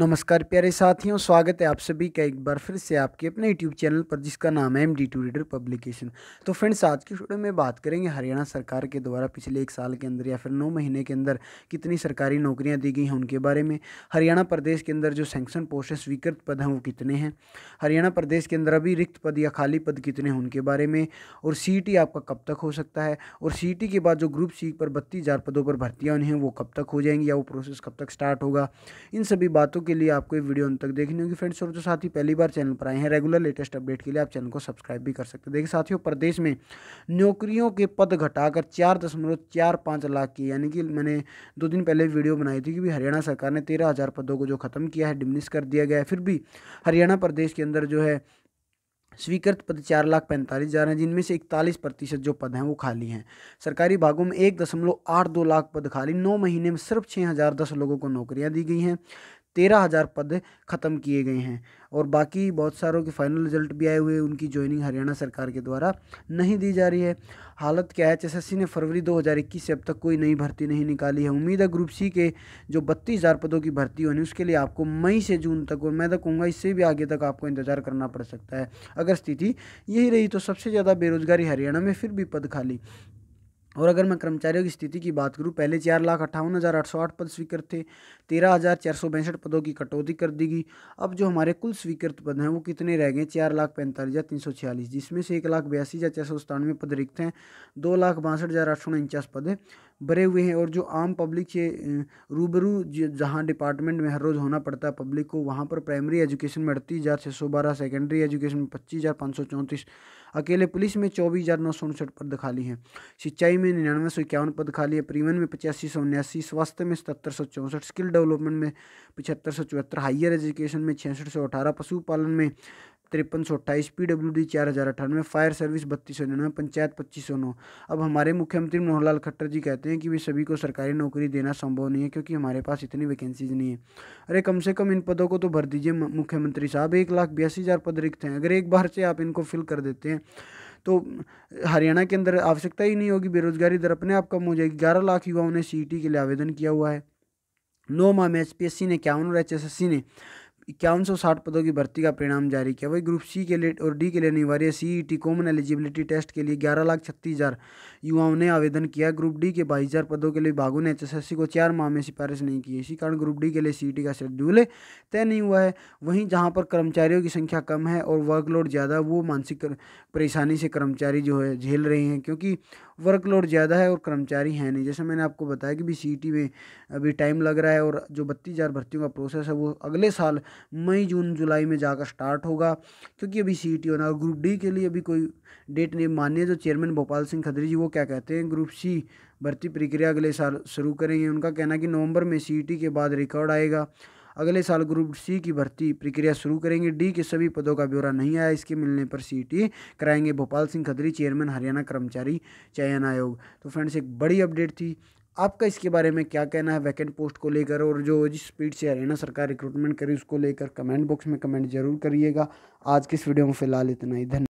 नमस्कार प्यारे साथियों स्वागत है आप सभी का एक बार फिर से आपके अपने यूट्यूब चैनल पर जिसका नाम है M D to reader publication तो फ्रेंड्स आज की वीडियो में बात करेंगे हरियाणा सरकार के द्वारा पिछले एक साल के अंदर या फिर नौ महीने के अंदर कितनी सरकारी नौकरियां दी गई हैं उनके बारे में हरियाणा प्रदेश के अंदर जो सेंक्शन पोस्ट स्वीकृत पद हैं वो कितने हैं हरियाणा प्रदेश के अंदर अभी रिक्त पद या खाली पद कितने हैं उनके बारे में और सी आपका कब तक हो सकता है और सी के बाद जो ग्रुप सी पर बत्तीस पदों पर भर्तियाँ उन्हें वो कब तक हो जाएंगी या वो प्रोसेस कब तक स्टार्ट होगा इन सभी बातों के लिए आपको ये वीडियो अंत तक देखनी होगी फ्रेंड्स और जो ही पहली बार चैनल पर आए हैं रेगुलर लेटेस्ट अपडेट के लिए आप चैनल को सब्सक्राइब भी कर सकते हैं देखिए साथियों प्रदेश में नौकरियों के पद घटाकर चार दशमलव चार पाँच लाख की यानी कि मैंने दो दिन पहले वीडियो बनाई थी कि हरियाणा सरकार ने तेरह हज़ार पदों को जो ख़त्म किया है डिमिनिश कर दिया गया है फिर भी हरियाणा प्रदेश के अंदर जो है स्वीकृत पद चार लाख पैंतालीस हज़ार हैं जिनमें से इकतालीस प्रतिशत जो पद हैं वो खाली हैं सरकारी भागों में एक दशमलव आठ दो लाख पद खाली नौ महीने में सिर्फ छः हज़ार दस लोगों को नौकरियां दी गई हैं तेरह हज़ार पद ख़त्म किए गए हैं और बाकी बहुत सारों के फाइनल रिजल्ट भी आए हुए उनकी ज्वाइनिंग हरियाणा सरकार के द्वारा नहीं दी जा रही है हालत क्या है एच ने फरवरी 2021 से अब तक कोई नई भर्ती नहीं निकाली है उम्मीद है ग्रुप सी के जो बत्तीस हज़ार पदों की भर्ती होनी उसके लिए आपको मई से जून तक और मैं तो कहूँगा इससे भी आगे तक आपको इंतज़ार करना पड़ सकता है अगर स्थिति यही रही तो सबसे ज़्यादा बेरोजगारी हरियाणा में फिर भी पद खाली और अगर मैं कर्मचारियों की स्थिति की बात करूं पहले चार लाख अट्ठावन हज़ार आठ सौ आठ पद स्वीकृत थे तेरह हज़ार चार सौ पैंसठ पदों की कटौती कर दी गई अब जो हमारे कुल स्वीकृत पद हैं वो कितने रह गए चार लाख पैंतालीस हज़ार तीन सौ छियालीस जिसमें से एक लाख बयासी हज़ार छः सौ सतानवे पद रिक्त हैं दो लाख बासठ हज़ार आठ सौ उनचास पद भरे हुए हैं और जो आम पब्लिक से रूबरू जहाँ डिपार्टमेंट में हर रोज़ होना पड़ता है पब्लिक को वहाँ पर प्राइमरी एजुकेशन में अड़तीस हज़ार छः सौ बारह सेकेंडरी एजुकेशन में पच्चीस हज़ार पाँच सौ चौंतीस अकेले पुलिस में चौबीस हज़ार नौ सौ उनसठ पद खाली हैं सिंचाई में निन्यानवे सौ इक्यावन पद खाली है परिवहन में पचासी सौ उन्यासी स्वास्थ्य में सतहत्तर सौ चौंसठ स्किल डेवलपमेंट में पचहत्तर सौ चौहत्तर हायर एजुकेशन में छियासठ सौ अठारह पशुपालन में तिरपन सौ अट्ठाईस पी डब्ल्यू डी चार हज़ार अठानवे फायर सर्विस बत्तीस सौ निन्यानवे पंचायत पच्चीस सौ नौ अब हमारे मुख्यमंत्री मनोहर लाल खट्टर जी कहते हैं कि वे सभी को सरकारी नौकरी देना संभव नहीं है क्योंकि हमारे पास इतनी वैकेंसीज नहीं है अरे कम से कम इन पदों को तो भर दीजिए मुख्यमंत्री साहब एक लाख बयासी हज़ार पद रिक्त हैं अगर एक बार से आप इनको फिल कर देते हैं तो हरियाणा के अंदर आवश्यकता ही नहीं होगी बेरोजगारी दर अपने आप कम हो जाएगी ग्यारह लाख युवाओं ने सी e के लिए आवेदन किया हुआ है नौ माह में एच ने इक्यावन और एच ने इक्यावन सौ साठ पदों की भर्ती का परिणाम जारी किया वही ग्रुप सी के लिए और डी के लिए अनिवार्य टी कॉमन एलिजिबिलिटी टेस्ट के लिए ग्यारह लाख छत्तीस हज़ार युवाओं ने आवेदन किया ग्रुप डी के बाईस हज़ार पदों के लिए विभागों ने एच एस एस सी को चार माह में सिफारिश नहीं की इसी कारण ग्रुप डी के लिए टी e का शेड्यूल तय नहीं हुआ है वहीं जहाँ पर कर्मचारियों की संख्या कम है और वर्कलोड ज़्यादा वो मानसिक परेशानी से कर्मचारी जो है झेल रहे हैं क्योंकि वर्कलोड ज़्यादा है और कर्मचारी हैं नहीं जैसे मैंने आपको बताया कि भी सी में अभी टाइम लग रहा है और जो बत्तीस हज़ार भर्तियों का प्रोसेस है वो अगले साल मई जून जुलाई में जाकर स्टार्ट होगा क्योंकि अभी सी होना और ग्रुप डी के लिए अभी कोई डेट नहीं मान्य जो चेयरमैन भोपाल सिंह खदरी जी वो क्या कहते हैं ग्रुप सी भर्ती प्रक्रिया अगले साल शुरू करेंगे उनका कहना कि नवंबर में सी के बाद रिकॉर्ड आएगा अगले साल ग्रुप सी की भर्ती प्रक्रिया शुरू करेंगे डी के सभी पदों का ब्यौरा नहीं आया इसके मिलने पर सीटी कराएंगे भोपाल सिंह खदरी चेयरमैन हरियाणा कर्मचारी चयन आयोग तो फ्रेंड्स एक बड़ी अपडेट थी आपका इसके बारे में क्या कहना है वैकेंट पोस्ट को लेकर और जो जिस स्पीड से हरियाणा सरकार रिक्रूटमेंट करी उसको लेकर कमेंट बॉक्स में कमेंट जरूर करिएगा आज के इस वीडियो में फिलहाल इतना ही धन्यवाद